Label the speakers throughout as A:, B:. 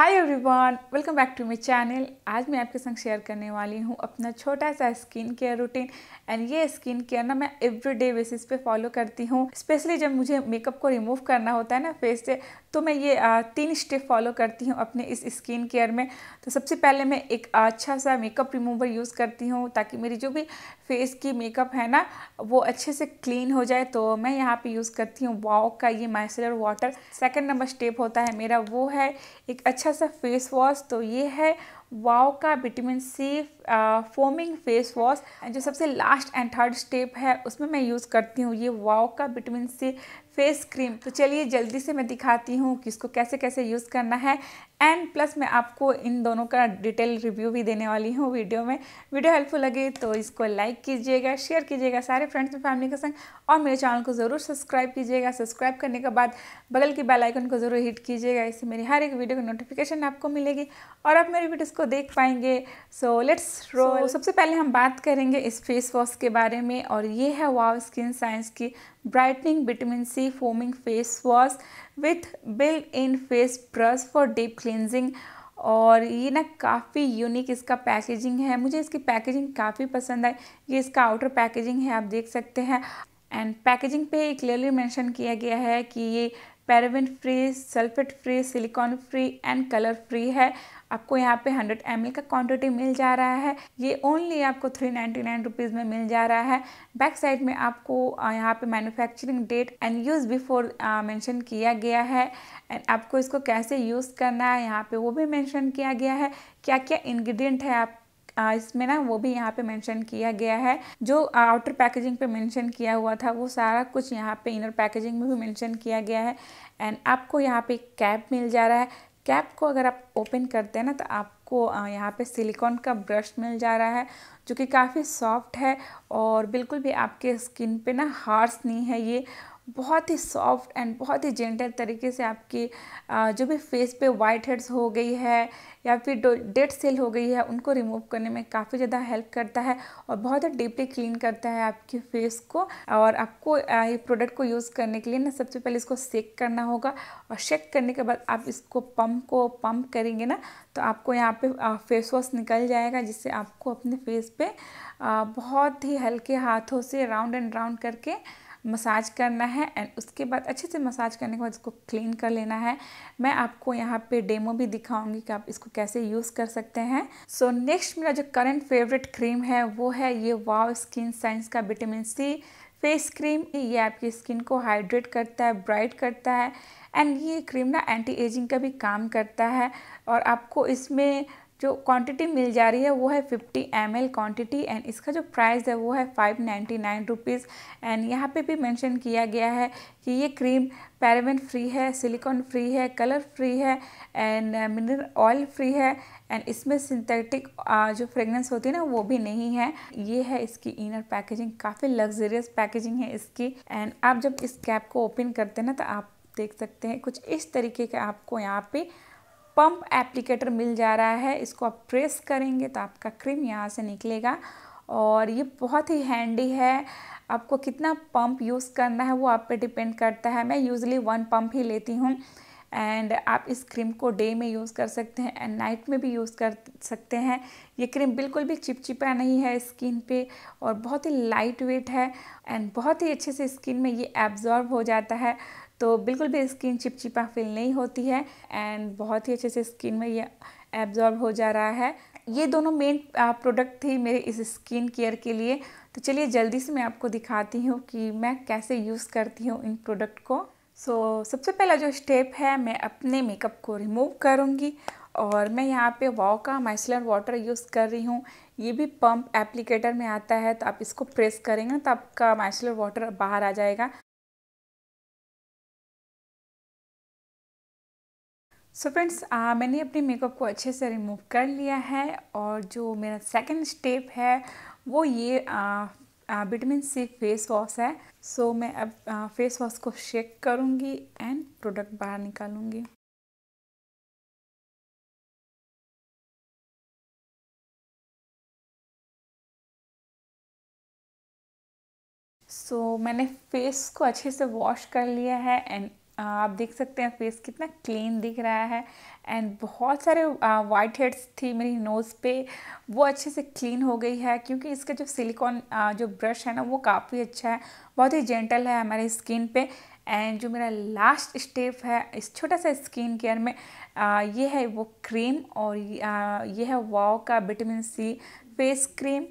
A: hi everyone welcome back to my channel आज मैं आपके संग शेयर करने वाली हूँ अपना छोटा सा स्किन केयर रूटीन एंड ये स्किन केयर ना मैं एवरीडे बेसिस पे फॉलो करती हूँ स्पेशली जब मुझे मेकअप को रिमूव करना होता है ना फेस से तो मैं ये तीन स्टेप फॉलो करती हूँ अपने इस स्किन केयर में तो सबसे पहले मैं एक अच्छा सा मेकअप रिमूवर यूज़ करती हूँ ताकि मेरी जो भी फेस की मेकअप है ना वो अच्छे से क्लीन हो जाए तो मैं यहाँ पे यूज़ करती हूँ वॉक का ये micellar water second number step होता है मेरा वो है एक अच्छा अच्छा सा फेस वॉश तो ये है वाओ का vitamin C foaming face wash जो सबसे लास्ट एंड थर्ड स्टेप है उसमें मैं यूज़ करती हूँ ये वाओ का विटामिन सी फेस क्रीम तो चलिए जल्दी से मैं दिखाती हूँ कि इसको कैसे कैसे यूज़ करना है एंड प्लस मैं आपको इन दोनों का डिटेल रिव्यू भी देने वाली हूँ वीडियो में वीडियो हेल्पफुल लगे तो इसको लाइक कीजिएगा शेयर कीजिएगा सारे फ्रेंड्स और फैमिली के संग और मेरे चैनल को ज़रूर सब्सक्राइब कीजिएगा सब्सक्राइब करने के बाद बगल की बेल आइकन को ज़रूर हिट कीजिएगा इससे मेरी हर एक वीडियो की नोटिफिकेशन आपको मिलेगी और आप मेरी वीडियोज़ को देख पाएंगे सो लेट्स रोल so, सबसे पहले हम बात करेंगे इस फेस वॉश के बारे में और ये है वाव स्किन साइंस की brightening vitamin C foaming face wash with built in face brush for deep cleansing और ये ना काफ़ी यूनिक इसका पैकेजिंग है मुझे इसकी पैकेजिंग काफ़ी पसंद आई ये इसका आउटर पैकेजिंग है आप देख सकते हैं एंड पैकेजिंग पे क्लियरली मेंशन किया गया है कि ये paraben free sulphate free silicone free and colour free है आपको यहाँ पे 100 एम का क्वांटिटी मिल जा रहा है ये ओनली आपको थ्री नाइन्टी नाइन रुपीज़ में मिल जा रहा है बैक साइड में आपको यहाँ पे manufacturing date and use before mention किया गया है एंड आपको इसको कैसे यूज़ करना है यहाँ पे वो भी मेंशन किया गया है क्या क्या इंग्रेडिएंट है आप इसमें ना वो भी यहाँ पे मेंशन किया गया है जो आउटर पैकेजिंग पे मेंशन किया हुआ था वो सारा कुछ यहाँ पे इनर पैकेजिंग में भी मेंशन किया गया है एंड आपको यहाँ पे कैप मिल जा रहा है कैप को अगर आप ओपन करते हैं ना तो आपको यहाँ पे सिलिकॉन का ब्रश मिल जा रहा है जो कि काफ़ी सॉफ्ट है और बिल्कुल भी आपके स्किन पे ना हार्स नहीं है ये बहुत ही सॉफ्ट एंड बहुत ही जेंटल तरीके से आपकी जो भी फेस पे वाइट हेड्स हो गई है या फिर डेड सेल हो गई है उनको रिमूव करने में काफ़ी ज़्यादा हेल्प करता है और बहुत ही डीपली क्लीन करता है आपके फेस को और आपको ये प्रोडक्ट को यूज़ करने के लिए ना सबसे पहले इसको सेक करना होगा और शेक करने के बाद आप इसको पम्प को पम्प करेंगे ना तो आपको यहाँ पर फेस वॉश निकल जाएगा जिससे आपको अपने फेस पे बहुत ही हल्के हाथों से राउंड एंड राउंड करके मसाज करना है एंड उसके बाद अच्छे से मसाज करने के बाद इसको क्लीन कर लेना है मैं आपको यहाँ पे डेमो भी दिखाऊंगी कि आप इसको कैसे यूज़ कर सकते हैं सो so, नेक्स्ट मेरा जो करंट फेवरेट क्रीम है वो है ये वाव स्किन साइंस का विटामिन सी फेस क्रीम ये आपकी स्किन को हाइड्रेट करता है ब्राइट करता है एंड ये क्रीम ना एंटी एजिंग का भी काम करता है और आपको इसमें जो क्वांटिटी मिल जा रही है वो है 50 एम एल क्वान्टिटी एंड इसका जो प्राइस है वो है five ninety nine rupees and यहाँ पे भी मेंशन किया गया है कि ये क्रीम पैराबेन फ्री है सिलिकॉन फ्री है कलर फ्री है एंड मिनरल ऑयल फ्री है एंड इसमें सिंथेटिक uh, जो फ्रेगनेंस होती है ना वो भी नहीं है ये है इसकी इनर पैकेजिंग काफ़ी लग्जरियस पैकेजिंग है इसकी एंड आप जब इस कैप को ओपन करते हैं ना तो आप देख सकते हैं कुछ इस तरीके का आपको यहाँ पे पंप एप्लीकेटर मिल जा रहा है इसको आप प्रेस करेंगे तो आपका क्रीम यहाँ से निकलेगा और ये बहुत ही हैंडी है आपको कितना पंप यूज़ करना है वो आप पे डिपेंड करता है मैं यूज़ली वन पंप ही लेती हूँ एंड आप इस क्रीम को डे में यूज़ कर सकते हैं एंड नाइट में भी यूज़ कर सकते हैं ये क्रीम बिल्कुल भी चिपचिपा नहीं है स्किन पे और बहुत ही लाइट वेट है एंड बहुत ही अच्छे से स्किन में ये एब्जॉर्ब हो जाता है तो बिल्कुल भी स्किन चिपचिपा फील नहीं होती है एंड बहुत ही अच्छे से स्किन में ये एब्जॉर्ब हो जा रहा है ये दोनों मेन प्रोडक्ट थे मेरे इस स्किन केयर के लिए तो चलिए जल्दी से मैं आपको दिखाती हूँ कि मैं कैसे यूज़ करती हूँ इन प्रोडक्ट को सो so, सबसे पहला जो स्टेप है मैं अपने मेकअप को रिमूव करूँगी और मैं यहाँ पे वॉ का माइसलर वाटर यूज़ कर रही हूँ ये भी पंप एप्लीकेटर में आता है तो आप इसको प्रेस करेंगे तो आपका माइसलर वाटर बाहर आ जाएगा सो so फ्रेंड्स मैंने अपने मेकअप को अच्छे से रिमूव कर लिया है और जो मेरा सेकंड स्टेप है वो ये विटामिन सी फेस वॉश है सो so, मैं अब आ, फेस वॉश को शेक करूँगी एंड प्रोडक्ट बाहर निकालूँगी सो so, मैंने फेस को अच्छे से वॉश कर लिया है एंड आप देख सकते हैं फेस कितना क्लीन दिख रहा है एंड बहुत सारे वाइट हेड्स थी मेरी नोज़ पे वो अच्छे से क्लीन हो गई है क्योंकि इसका जो सिलिकॉन जो ब्रश है ना वो काफ़ी अच्छा है बहुत ही जेंटल है हमारे स्किन पे एंड जो मेरा लास्ट स्टेप है इस छोटा सा स्किन केयर में आ, ये है वो क्रीम और ये है वाओ का vitamin C face cream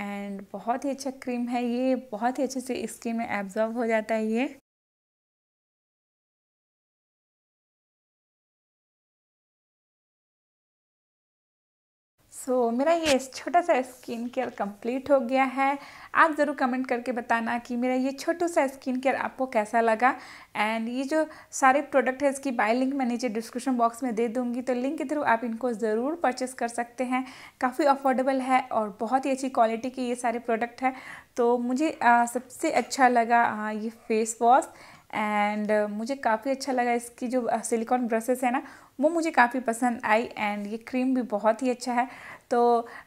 A: and बहुत ही अच्छा क्रीम है ये बहुत ही अच्छे से स्किन में एब्जॉर्व हो जाता है ये सो so, मेरा ये छोटा सा स्किन केयर कंप्लीट हो गया है आप ज़रूर कमेंट करके बताना कि मेरा ये छोटा सा स्किन केयर आपको कैसा लगा एंड ये जो सारे प्रोडक्ट है इसकी बाय लिंक मैं नीचे डिस्क्रिप्शन बॉक्स में दे दूँगी तो लिंक के थ्रू आप इनको ज़रूर परचेस कर सकते हैं काफ़ी अफोर्डेबल है और बहुत ही अच्छी क्वालिटी के ये सारे प्रोडक्ट है तो मुझे आ, सबसे अच्छा लगा आ, ये फेस वॉश एंड मुझे काफ़ी अच्छा लगा इसकी जो सिलिकॉन ब्रशेस है ना वो मुझे काफ़ी पसंद आई एंड ये क्रीम भी बहुत ही अच्छा है तो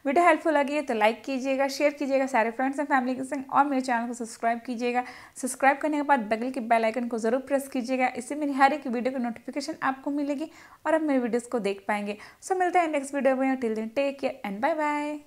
A: वीडियो हेल्पफुल लगी है तो लाइक कीजिएगा शेयर कीजिएगा सारे फ्रेंड्स एंड फैमिली के संग और मेरे चैनल को सब्सक्राइब कीजिएगा सब्सक्राइब करने के बाद बगल के बेल आइकन को ज़रूर प्रेस कीजिएगा इससे मेरी हर एक वीडियो की नोटिफिकेशन आपको मिलेगी और आप मेरे वीडियोज़ को देख पाएंगे सो मिलते हैं नेक्स्ट वीडियो में till then take care and bye bye